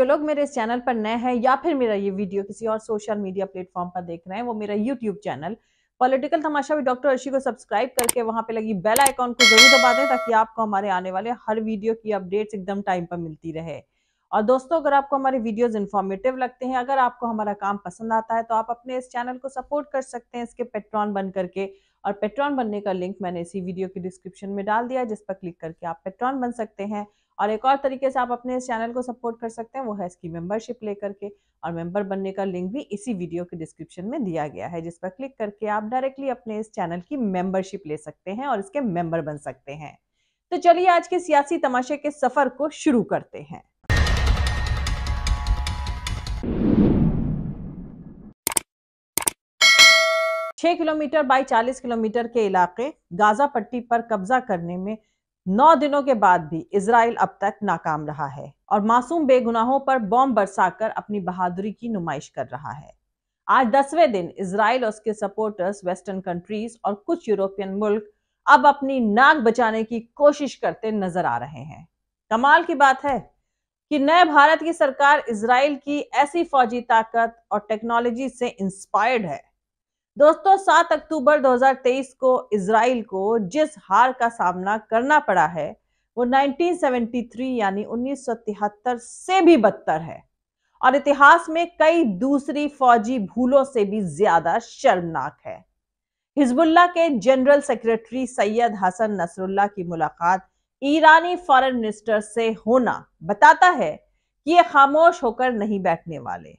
जो लोग मेरे इस चैनल पर नए हैं या फिर मेरा ये वीडियो किसी और सोशल मीडिया प्लेटफॉर्म पर देख रहे हैं वो मेरा यूट्यूब चैनल पॉलिटिकल तमाशा भी डॉक्टर अर्शी को सब्सक्राइब करके वहां पे लगी बेल आइकॉन को जरूर दबा दें ताकि आपको हमारे आने वाले हर वीडियो की अपडेट्स एकदम टाइम पर मिलती रहे और दोस्तों अगर आपको हमारे वीडियोस इन्फॉर्मेटिव लगते हैं अगर आपको हमारा काम पसंद आता है तो आप अपने इस चैनल को सपोर्ट कर सकते हैं इसके पेट्रॉन बन करके और पेट्रॉन बनने का लिंक मैंने इसी वीडियो के डिस्क्रिप्शन में डाल दिया जिस पर क्लिक करके आप पेट्रॉन बन सकते हैं और एक और तरीके से आप अपने इस चैनल को सपोर्ट कर सकते हैं वो है इसकी मेंबरशिप ले करके और मेंबर बनने का लिंक भी इसी वीडियो के डिस्क्रिप्शन में दिया गया है जिस पर क्लिक करके आप डायरेक्टली अपने इस चैनल की मेंबरशिप ले सकते हैं और इसके मेंबर बन सकते हैं तो चलिए आज के सियासी तमाशे के सफर को शुरू करते हैं छह किलोमीटर बाई चालीस किलोमीटर के इलाके गाजा पट्टी पर कब्जा करने में नौ दिनों के बाद भी इसराइल अब तक नाकाम रहा है और मासूम बेगुनाहों पर बॉम्ब बरसाकर अपनी बहादुरी की नुमाइश कर रहा है आज दसवें दिन इसराइल और उसके सपोर्टर्स वेस्टर्न कंट्रीज और कुछ यूरोपियन मुल्क अब अपनी नाक बचाने की कोशिश करते नजर आ रहे हैं कमाल की बात है कि नए भारत की सरकार इसराइल की ऐसी फौजी ताकत और टेक्नोलॉजी से इंस्पायर्ड है दोस्तों 7 अक्टूबर 2023 को इसराइल को जिस हार का सामना करना पड़ा है वो 1973 यानी उन्नीस से भी बदतर है और इतिहास में कई दूसरी फौजी भूलों से भी ज्यादा शर्मनाक है हिजबुल्ला के general secretary Sayyed Hassan Nasrallah की मुलाकात ईरानी फॉरेन मिनिस्टर से होना बताता है कि ये खामोश होकर नहीं बैठने वाले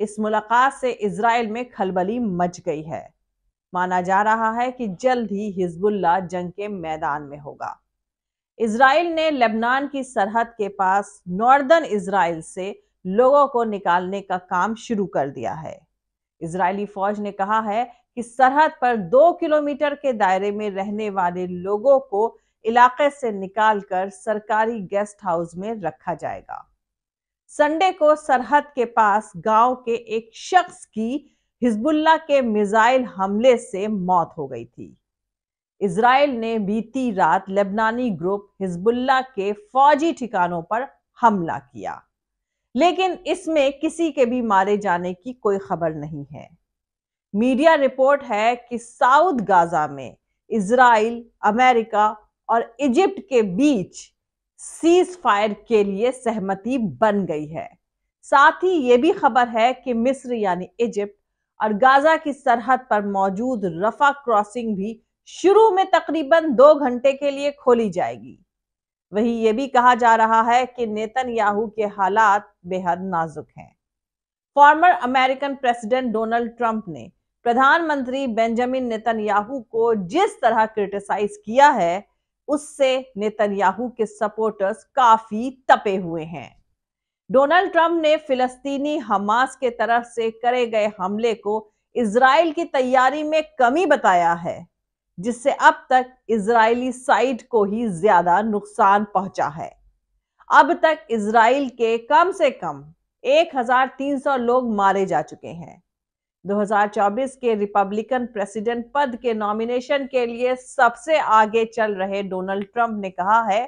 इस मुलाकात से इसराइल में खलबली मच गई है माना जा रहा है कि जल्द ही हिजबुल्ला जंग के मैदान में होगा इसराइल ने लेबनान की सरहद के पास नॉर्दर्न इसराइल से लोगों को निकालने का काम शुरू कर दिया है इसराइली फौज ने कहा है कि सरहद पर दो किलोमीटर के दायरे में रहने वाले लोगों को इलाके से निकालकर सरकारी गेस्ट हाउस में रखा जाएगा संडे को सरहद के पास गांव के एक शख्स की हिजबुल्ला के मिसाइल हमले से मौत हो गई थी इसराइल ने बीती रात लेबनानी ग्रुप हिजबुल्ला के फौजी ठिकानों पर हमला किया लेकिन इसमें किसी के भी मारे जाने की कोई खबर नहीं है मीडिया रिपोर्ट है कि साउथ गाजा में इसराइल अमेरिका और इजिप्ट के बीच सीज फायर के लिए सहमति बन गई है साथ ही ये भी खबर है कि मिस्र यानी इजिप्ट और गाजा की सरहद पर मौजूद रफा क्रॉसिंग भी शुरू में तकरीबन दो घंटे के लिए खोली जाएगी वही ये भी कहा जा रहा है कि नेतन याहू के हालात बेहद नाजुक हैं former American president Donald Trump ने प्रधानमंत्री बेंजामिन नेतन याहू को जिस तरह क्रिटिसाइज किया है उससे नेतन्याहू के सपोर्टर्स काफी तपे हुए हैं डोनाल्ड ट्रंप ने फिलस्तीनी हमास के तरफ से करे गए हमले को इसराइल की तैयारी में कमी बताया है जिससे अब तक इसराइली साइड को ही ज्यादा नुकसान पहुंचा है अब तक इसराइल के कम से कम 1300 लोग मारे जा चुके हैं 2024 के रिपब्लिकन प्रेसिडेंट पद के नॉमिनेशन के लिए सबसे आगे चल रहे डोनाल्ड ट्रंप ने कहा है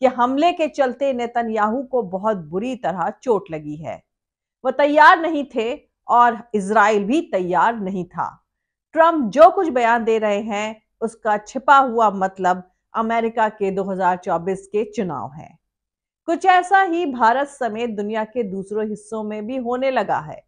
कि हमले के चलते नेतन्याहू को बहुत बुरी तरह चोट लगी है वह तैयार नहीं थे और इसराइल भी तैयार नहीं था ट्रंप जो कुछ बयान दे रहे हैं उसका छिपा हुआ मतलब अमेरिका के 2024 के चुनाव है कुछ ऐसा ही भारत समेत दुनिया के दूसरों हिस्सों में भी होने लगा है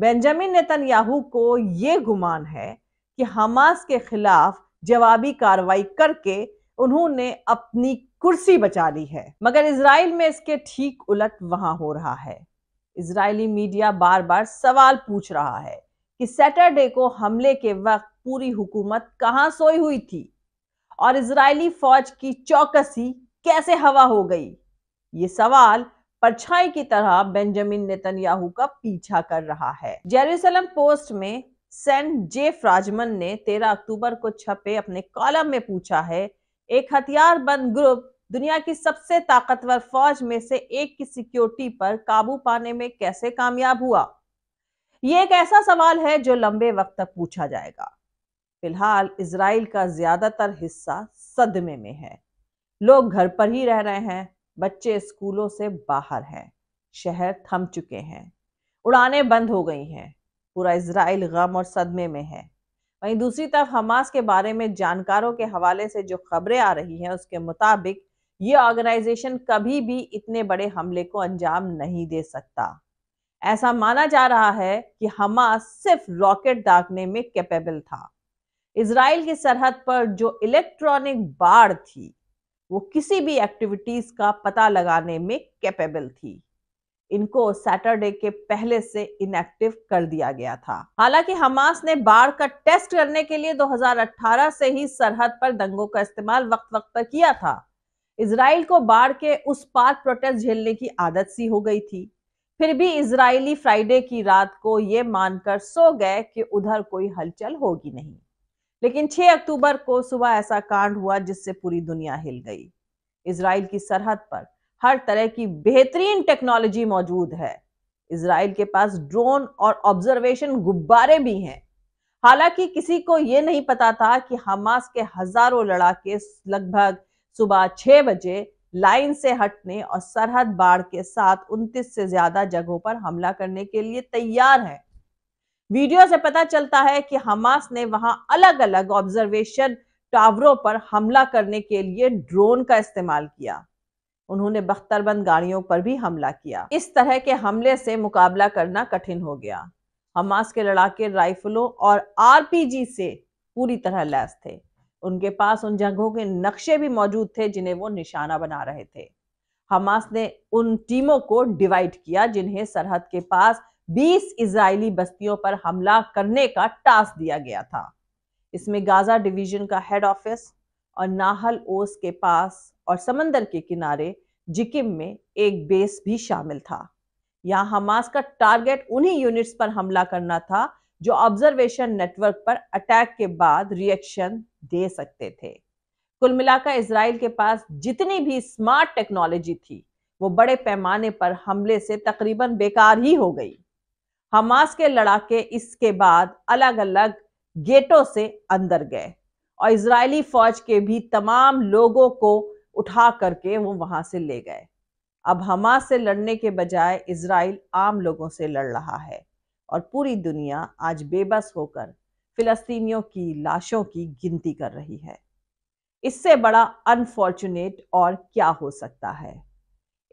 बेंजामिन नेतन्याहू को ये गुमान है कि हमास के खिलाफ जवाबी कार्रवाई करके उन्होंने अपनी कुर्सी बचा ली है मगर इसराइल में इसके ठीक उलट वहां हो रहा है इसराइली मीडिया बार बार सवाल पूछ रहा है कि सैटरडे को हमले के वक्त पूरी हुकूमत कहां सोई हुई थी और इसराइली फौज की चौकसी कैसे हवा हो गई ये सवाल परछाई की तरह बेंजामिन नेतन्याहू का पीछा कर रहा है जेरूसलम पोस्ट में सेंट जे फ्राजमन ने 13 अक्टूबर को छपे अपने कॉलम में पूछा है एक हथियारबंद ग्रुप दुनिया की सबसे ताकतवर फौज में से एक की सिक्योरिटी पर काबू पाने में कैसे कामयाब हुआ ये एक ऐसा सवाल है जो लंबे वक्त तक पूछा जाएगा फिलहाल इसराइल का ज्यादातर हिस्सा सदमे में है लोग घर पर ही रह रहे हैं बच्चे स्कूलों से बाहर हैं शहर थम चुके हैं उड़ानें बंद हो गई हैं पूरा इसराइल गम और सदमे में है वहीं दूसरी तरफ हमास के बारे में जानकारों के हवाले से जो खबरें आ रही हैं उसके मुताबिक ये ऑर्गेनाइजेशन कभी भी इतने बड़े हमले को अंजाम नहीं दे सकता ऐसा माना जा रहा है कि हमास सिर्फ रॉकेट दागने में कैपेबल था इसराइल की सरहद पर जो इलेक्ट्रॉनिक बाढ़ थी वो किसी भी एक्टिविटीज का पता लगाने में कैपेबल थी इनको सैटरडे के पहले से इनएक्टिव कर दिया गया था हालांकि हमास ने बाढ़ का टेस्ट करने के लिए 2018 से ही सरहद पर दंगों का इस्तेमाल वक्त वक्त पर किया था इसराइल को बाढ़ के उस पार प्रोटेस्ट झेलने की आदत सी हो गई थी फिर भी इसराइली फ्राइडे की रात को ये मानकर सो गए कि उधर कोई हलचल होगी नहीं लेकिन 6 अक्टूबर को सुबह ऐसा कांड हुआ जिससे पूरी दुनिया हिल गई इसराइल की सरहद पर हर तरह की बेहतरीन टेक्नोलॉजी मौजूद है इसराइल के पास ड्रोन और ऑब्जर्वेशन गुब्बारे भी हैं हालांकि किसी को यह नहीं पता था कि हमास के हजारों लड़ाके लगभग सुबह छह बजे लाइन से हटने और सरहद बाढ़ के साथ 29 से ज्यादा जगहों पर हमला करने के लिए तैयार हैं वीडियो से पता चलता है कि हमास ने वहां अलग अलग ऑब्जर्वेशन टावरों पर हमला करने के लिए ड्रोन का इस्तेमाल किया उन्होंने बख्तरबंद गाड़ियों पर भी हमला किया इस तरह के हमले से मुकाबला करना कठिन हो गया हमास के लड़ाके राइफलों और आरपीजी से पूरी तरह लैस थे उनके पास उन जगहों के नक्शे भी मौजूद थे जिन्हें वो निशाना बना रहे थे हमास ने उन टीमों को डिवाइड किया जिन्हें सरहद के पास 20 इजरायली बस्तियों पर हमला करने का टास्क दिया गया था इसमें गाजा डिवीजन का हेड ऑफिस और नाहल ओस के पास और समंदर के किनारे जिकिम में एक बेस भी शामिल था यहाँ हमास का टारगेट उन्हीं यूनिट्स पर हमला करना था जो ऑब्जर्वेशन नेटवर्क पर अटैक के बाद रिएक्शन दे सकते थे कुल मिलाकर इसराइल के पास जितनी भी स्मार्ट टेक्नोलॉजी थी वो बड़े पैमाने पर हमले से तकरीबन बेकार ही हो गई हमास के लड़ाके इसके बाद अलग अलग गेटों से अंदर गए और इजरायली फौज के भी तमाम लोगों को उठा करके वो वहां से ले गए अब हमास से लड़ने के बजाय इसराइल आम लोगों से लड़ रहा है और पूरी दुनिया आज बेबस होकर फिलस्तीनियों की लाशों की गिनती कर रही है इससे बड़ा अनफॉर्चुनेट और क्या हो सकता है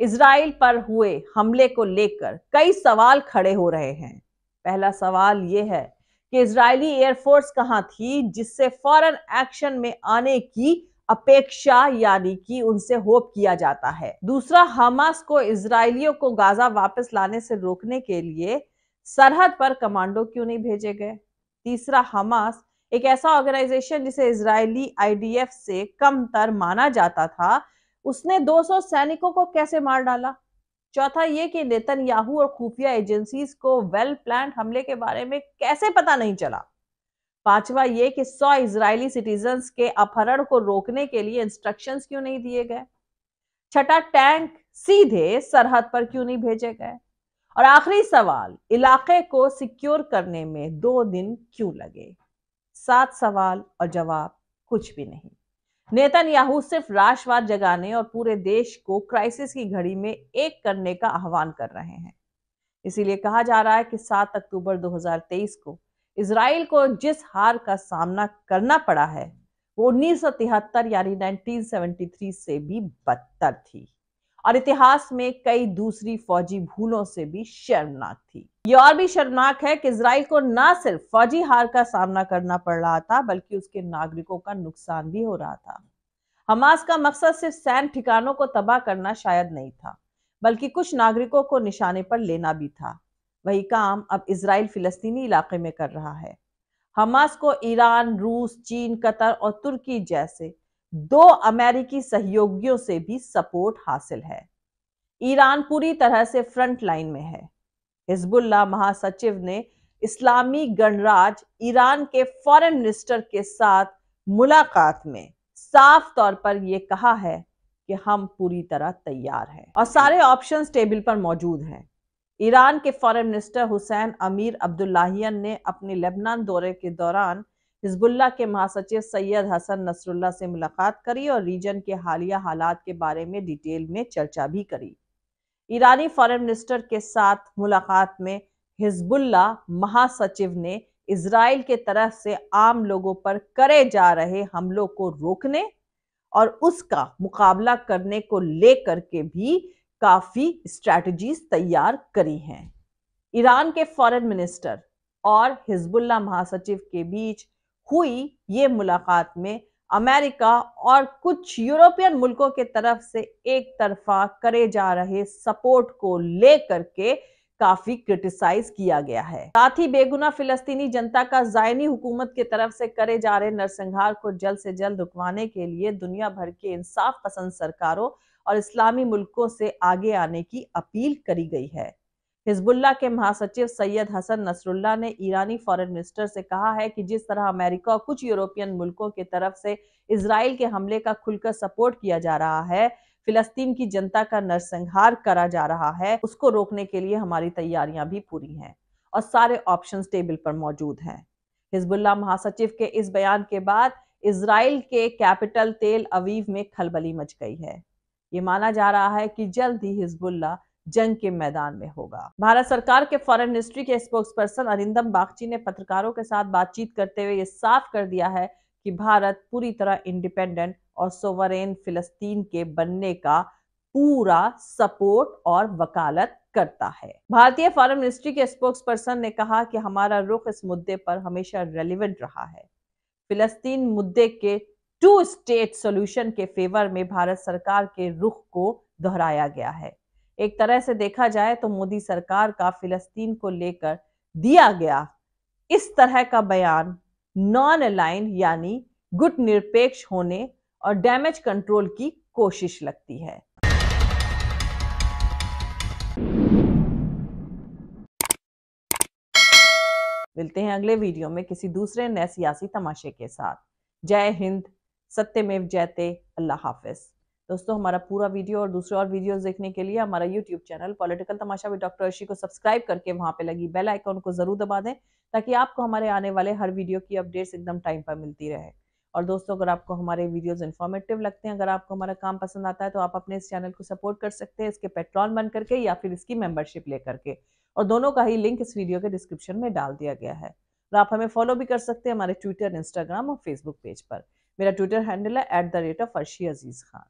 इसराइल पर हुए हमले को लेकर कई सवाल खड़े हो रहे हैं पहला सवाल ये है कि इसराइली एयरफोर्स कहाँ थी जिससे फॉरन एक्शन में आने की अपेक्षा यानी कि उनसे होप किया जाता है दूसरा हमास को इसराइलियों को गाजा वापस लाने से रोकने के लिए सरहद पर कमांडो क्यों नहीं भेजे गए तीसरा हमास एक ऐसा ऑर्गेनाइजेशन जिसे इसराइली आईडीएफ से कम तर माना जाता था उसने 200 सैनिकों को कैसे मार डाला चौथा ये कि नेतन याहू और खुफिया एजेंसीज को वेल प्लान हमले के बारे में कैसे पता नहीं चला पांचवा ये कि 100 इजरायली सिटीजन के अपहरण को रोकने के लिए इंस्ट्रक्शंस क्यों नहीं दिए गए छठा टैंक सीधे सरहद पर क्यों नहीं भेजे गए और आखिरी सवाल इलाके को सिक्योर करने में दो दिन क्यों लगे सात सवाल और जवाब कुछ भी नहीं नेतन याहू सिर्फ राष्ट्रवाद जगाने और पूरे देश को क्राइसिस की घड़ी में एक करने का आह्वान कर रहे हैं इसीलिए कहा जा रहा है कि 7 अक्टूबर 2023 को इसराइल को जिस हार का सामना करना पड़ा है वो उन्नीस यानी 1973 से भी बदतर थी और इतिहास में कई दूसरी फौजी भूलों से भी शर्मनाक थी ये और भी शर्मनाक है कि इसराइल को न सिर्फ फौजी हार का सामना करना पड़ रहा था बल्कि उसके नागरिकों का नुकसान भी हो रहा था हमास का मकसद सिर्फ सैन ठिकानों को तबाह करना शायद नहीं था बल्कि कुछ नागरिकों को निशाने पर लेना भी था वही काम अब इसराइल फिलस्तीनी इलाके में कर रहा है हमास को ईरान रूस चीन कतर और तुर्की जैसे दो अमेरिकी सहयोगियों से भी सपोर्ट हासिल है ईरान पूरी तरह से फ्रंट लाइन में है हिजबुल्ला महासचिव ने इस्लामी गणराज ईरान के फॉरेन मिनिस्टर के साथ मुलाकात में साफ तौर पर यह कहा है कि हम पूरी तरह तैयार हैं और सारे ऑप्शन टेबल पर मौजूद हैं ईरान के फॉरेन मिनिस्टर हुसैन अमीर अब्दुल्लाहियन ने अपने लेबनान दौरे के दौरान हिजबुल्ला के महासचिव सैयद हसन नसरुल्ला से मुलाकात करी और रीजन के हालिया हालात के बारे में डिटेल में चर्चा भी करी ईरानी फॉरेन मिनिस्टर के साथ मुलाकात में हिजबुल्ला महासचिव ने इसराइल के तरफ से आम लोगों पर करे जा रहे हमलों को रोकने और उसका मुकाबला करने को लेकर के भी काफी स्ट्रैटेजीज तैयार करी हैं ईरान के फॉरेन मिनिस्टर और हिजबुल्ला महासचिव के बीच हुई ये मुलाकात में अमेरिका और कुछ यूरोपियन मुल्कों के तरफ से एक तरफा करे जा रहे सपोर्ट को लेकर के काफी क्रिटिसाइज किया गया है साथ ही बेगुना फिलस्तीनी जनता का जायनी हुकूमत की तरफ से करे जा रहे नरसंहार को जल्द से जल्द रुकवाने के लिए दुनिया भर के इंसाफ पसंद सरकारों और इस्लामी मुल्कों से आगे आने की अपील करी गई है हिजबुल्ला के महासचिव सैयद हसन नसरुल्ला ने ईरानी फॉरेन मिनिस्टर से कहा है कि जिस तरह अमेरिका और कुछ यूरोपियन मुल्कों की तरफ से इसराइल के हमले का खुलकर सपोर्ट किया जा रहा है फिलस्तीन की जनता का नरसंहार करा जा रहा है उसको रोकने के लिए हमारी तैयारियां भी पूरी हैं और सारे ऑप्शन टेबल पर मौजूद हैं हिजबुल्ला महासचिव के इस बयान के बाद इसराइल के कैपिटल तेल अवीव में खलबली मच गई है ये माना जा रहा है कि जल्द ही हिजबुल्ला जंग के मैदान में होगा भारत सरकार के फॉरेन मिनिस्ट्री के स्पोक्स पर्सन अरिंदम बागची ने पत्रकारों के साथ बातचीत करते हुए ये साफ कर दिया है कि भारत पूरी तरह इंडिपेंडेंट और सोवरेन फिलस्तीन के बनने का पूरा सपोर्ट और वकालत करता है भारतीय फॉरेन मिनिस्ट्री के स्पोक्स पर्सन ने कहा कि हमारा रुख इस मुद्दे पर हमेशा रेलिवेंट रहा है फिलस्तीन मुद्दे के टू स्टेट सॉल्यूशन के फेवर में भारत सरकार के रुख को दोहराया गया है एक तरह से देखा जाए तो मोदी सरकार का फिलस्तीन को लेकर दिया गया इस तरह का बयान नॉन अलाइन यानी गुट निरपेक्ष होने और डैमेज कंट्रोल की कोशिश लगती है मिलते हैं अगले वीडियो में किसी दूसरे नए सियासी तमाशे के साथ जय हिंद सत्यमेव जयते अल्लाह हाफिज़ दोस्तों हमारा पूरा वीडियो और दूसरे और वीडियोस देखने के लिए हमारा YouTube channel political Tamasha with doctor Arshi को सब्सक्राइब करके वहां पे लगी बेल आइकॉन को जरूर दबा दें ताकि आपको हमारे आने वाले हर वीडियो की अपडेट्स एकदम टाइम पर मिलती रहे और दोस्तों अगर आपको हमारे वीडियोज इन्फॉर्मेटिव लगते हैं अगर आपको हमारा काम पसंद आता है तो आप अपने इस चैनल को सपोर्ट कर सकते हैं इसके पेट्रॉन बन करके या फिर इसकी मेम्बरशिप ले करके और दोनों का ही लिंक इस वीडियो के डिस्क्रिप्शन में डाल दिया गया है और आप हमें फॉलो भी कर सकते हैं हमारे ट्विटर इंस्टाग्राम और फेसबुक पेज पर मेरा ट्विटर हैंडल है at the rate of Arshi Aziz Khan